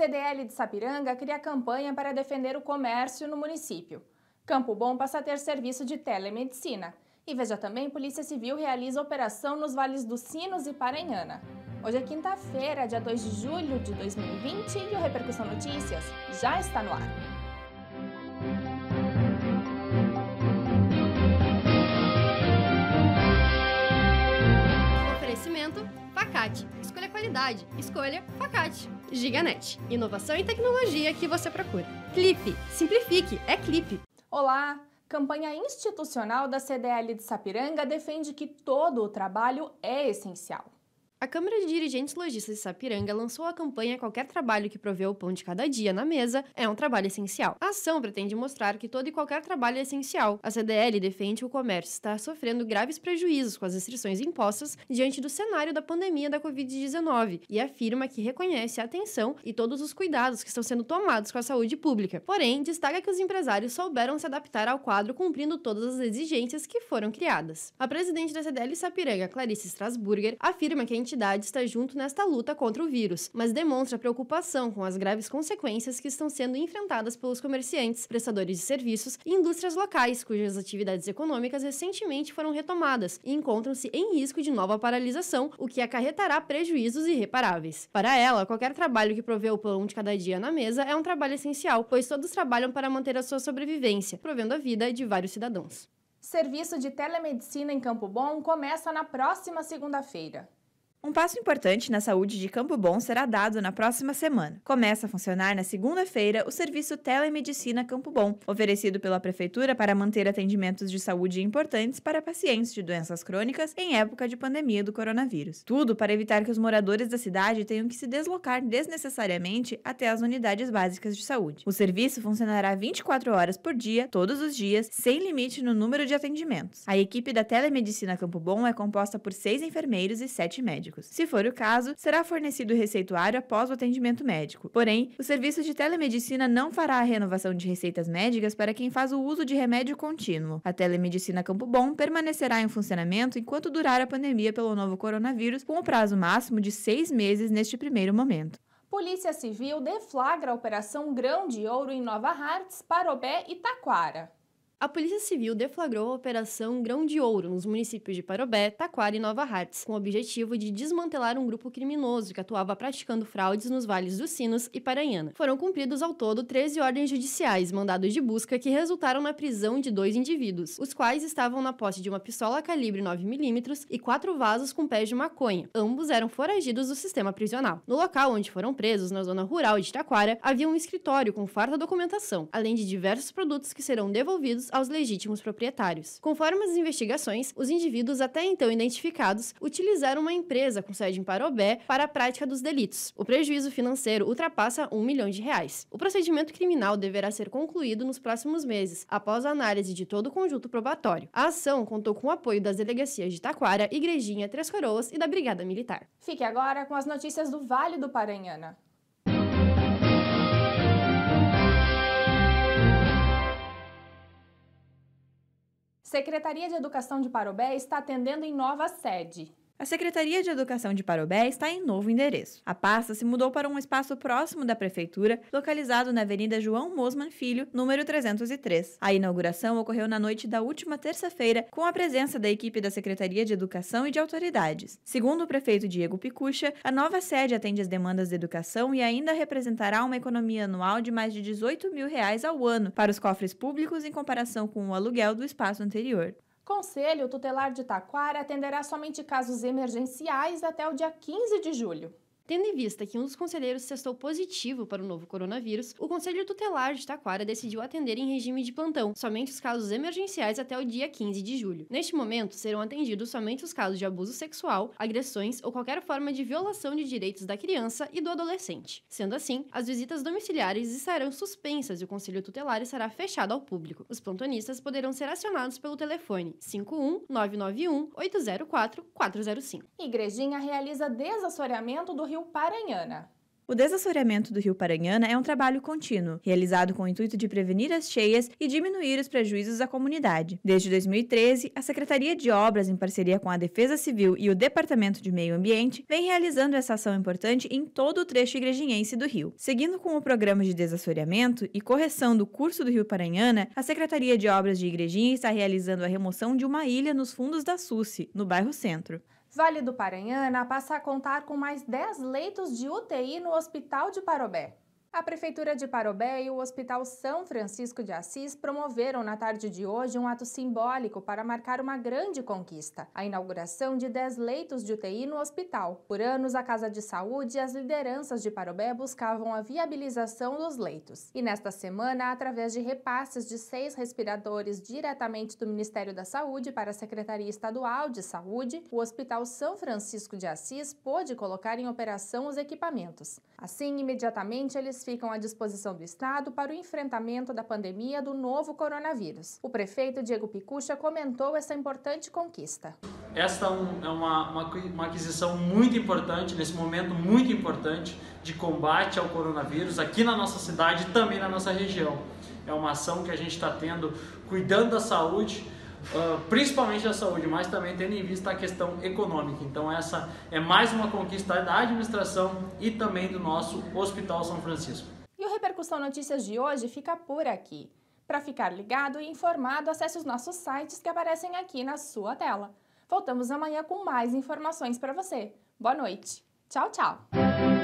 CDL de Sapiranga cria campanha para defender o comércio no município. Campo Bom passa a ter serviço de telemedicina. E veja também, Polícia Civil realiza operação nos vales dos Sinos e Paranhana. Hoje é quinta-feira, dia 2 de julho de 2020 e o Repercussão Notícias já está no ar. Oferecimento Facate qualidade. Escolha Facate. Giganet. Inovação e tecnologia que você procura. Clipe. Simplifique. É Clipe. Olá! Campanha institucional da CDL de Sapiranga defende que todo o trabalho é essencial. A Câmara de Dirigentes Lojistas de Sapiranga lançou a campanha Qualquer Trabalho que provê o pão de cada dia na mesa é um trabalho essencial. A ação pretende mostrar que todo e qualquer trabalho é essencial. A CDL defende que o comércio está sofrendo graves prejuízos com as restrições impostas diante do cenário da pandemia da Covid-19 e afirma que reconhece a atenção e todos os cuidados que estão sendo tomados com a saúde pública. Porém, destaca que os empresários souberam se adaptar ao quadro cumprindo todas as exigências que foram criadas. A presidente da CDL Sapiranga, Clarice Strasburger, afirma que a entidade está junto nesta luta contra o vírus, mas demonstra preocupação com as graves consequências que estão sendo enfrentadas pelos comerciantes, prestadores de serviços e indústrias locais, cujas atividades econômicas recentemente foram retomadas e encontram-se em risco de nova paralisação, o que acarretará prejuízos irreparáveis. Para ela, qualquer trabalho que provê o pão de cada dia na mesa é um trabalho essencial, pois todos trabalham para manter a sua sobrevivência, provendo a vida de vários cidadãos. Serviço de telemedicina em Campo Bom começa na próxima segunda-feira. Um passo importante na saúde de Campo Bom será dado na próxima semana. Começa a funcionar na segunda-feira o serviço Telemedicina Campo Bom, oferecido pela Prefeitura para manter atendimentos de saúde importantes para pacientes de doenças crônicas em época de pandemia do coronavírus. Tudo para evitar que os moradores da cidade tenham que se deslocar desnecessariamente até as unidades básicas de saúde. O serviço funcionará 24 horas por dia, todos os dias, sem limite no número de atendimentos. A equipe da Telemedicina Campo Bom é composta por seis enfermeiros e sete médicos médicos. Se for o caso, será fornecido o receituário após o atendimento médico. Porém, o serviço de telemedicina não fará a renovação de receitas médicas para quem faz o uso de remédio contínuo. A telemedicina Campo Bom permanecerá em funcionamento enquanto durar a pandemia pelo novo coronavírus, com o prazo máximo de seis meses neste primeiro momento. Polícia Civil deflagra a Operação Grão de Ouro em Nova Hartz, Parobé e Taquara a Polícia Civil deflagrou a Operação Grão de Ouro nos municípios de Parobé, Taquara e Nova Hartz, com o objetivo de desmantelar um grupo criminoso que atuava praticando fraudes nos vales dos Sinos e Paranhana. Foram cumpridos ao todo 13 ordens judiciais, mandados de busca, que resultaram na prisão de dois indivíduos, os quais estavam na posse de uma pistola calibre 9mm e quatro vasos com pés de maconha. Ambos eram foragidos do sistema prisional. No local onde foram presos, na zona rural de Taquara, havia um escritório com farta documentação, além de diversos produtos que serão devolvidos aos legítimos proprietários. Conforme as investigações, os indivíduos até então identificados utilizaram uma empresa com sede em Parobé para a prática dos delitos. O prejuízo financeiro ultrapassa um milhão de reais. O procedimento criminal deverá ser concluído nos próximos meses, após a análise de todo o conjunto probatório. A ação contou com o apoio das delegacias de Taquara, Igrejinha, Três Coroas e da Brigada Militar. Fique agora com as notícias do Vale do Paranhana. Secretaria de Educação de Parobé está atendendo em nova sede. A Secretaria de Educação de Parobé está em novo endereço. A pasta se mudou para um espaço próximo da Prefeitura, localizado na Avenida João Mosman Filho, número 303. A inauguração ocorreu na noite da última terça-feira, com a presença da equipe da Secretaria de Educação e de autoridades. Segundo o prefeito Diego Picucha, a nova sede atende às demandas da educação e ainda representará uma economia anual de mais de 18 mil reais ao ano para os cofres públicos em comparação com o aluguel do espaço anterior. Conselho Tutelar de Taquara atenderá somente casos emergenciais até o dia 15 de julho. Tendo em vista que um dos conselheiros testou positivo para o novo coronavírus, o Conselho Tutelar de Taquara decidiu atender em regime de plantão somente os casos emergenciais até o dia 15 de julho. Neste momento, serão atendidos somente os casos de abuso sexual, agressões ou qualquer forma de violação de direitos da criança e do adolescente. Sendo assim, as visitas domiciliares estarão suspensas e o Conselho Tutelar estará fechado ao público. Os plantonistas poderão ser acionados pelo telefone 51991 804 405. Igrejinha realiza desassoreamento do Rio Rio Paranhana. O desassoreamento do Rio Paranhana é um trabalho contínuo, realizado com o intuito de prevenir as cheias e diminuir os prejuízos à comunidade. Desde 2013, a Secretaria de Obras, em parceria com a Defesa Civil e o Departamento de Meio Ambiente, vem realizando essa ação importante em todo o trecho igrejinhense do rio. Seguindo com o programa de desassoreamento e correção do curso do Rio Paranhana, a Secretaria de Obras de Igrejinha está realizando a remoção de uma ilha nos fundos da SUSE, no bairro Centro. Vale do Paranhana passa a contar com mais 10 leitos de UTI no Hospital de Parobé. A Prefeitura de Parobé e o Hospital São Francisco de Assis promoveram na tarde de hoje um ato simbólico para marcar uma grande conquista: a inauguração de 10 leitos de UTI no hospital. Por anos, a Casa de Saúde e as lideranças de Parobé buscavam a viabilização dos leitos. E nesta semana, através de repasses de seis respiradores diretamente do Ministério da Saúde para a Secretaria Estadual de Saúde, o Hospital São Francisco de Assis pôde colocar em operação os equipamentos. Assim, imediatamente eles ficam à disposição do Estado para o enfrentamento da pandemia do novo coronavírus. O prefeito Diego Picucha comentou essa importante conquista. Esta é, é uma, uma, uma aquisição muito importante, nesse momento muito importante, de combate ao coronavírus aqui na nossa cidade e também na nossa região. É uma ação que a gente está tendo cuidando da saúde Uh, principalmente a saúde, mas também tendo em vista a questão econômica. Então essa é mais uma conquista da administração e também do nosso Hospital São Francisco. E o Repercussão Notícias de hoje fica por aqui. Para ficar ligado e informado, acesse os nossos sites que aparecem aqui na sua tela. Voltamos amanhã com mais informações para você. Boa noite. Tchau, tchau.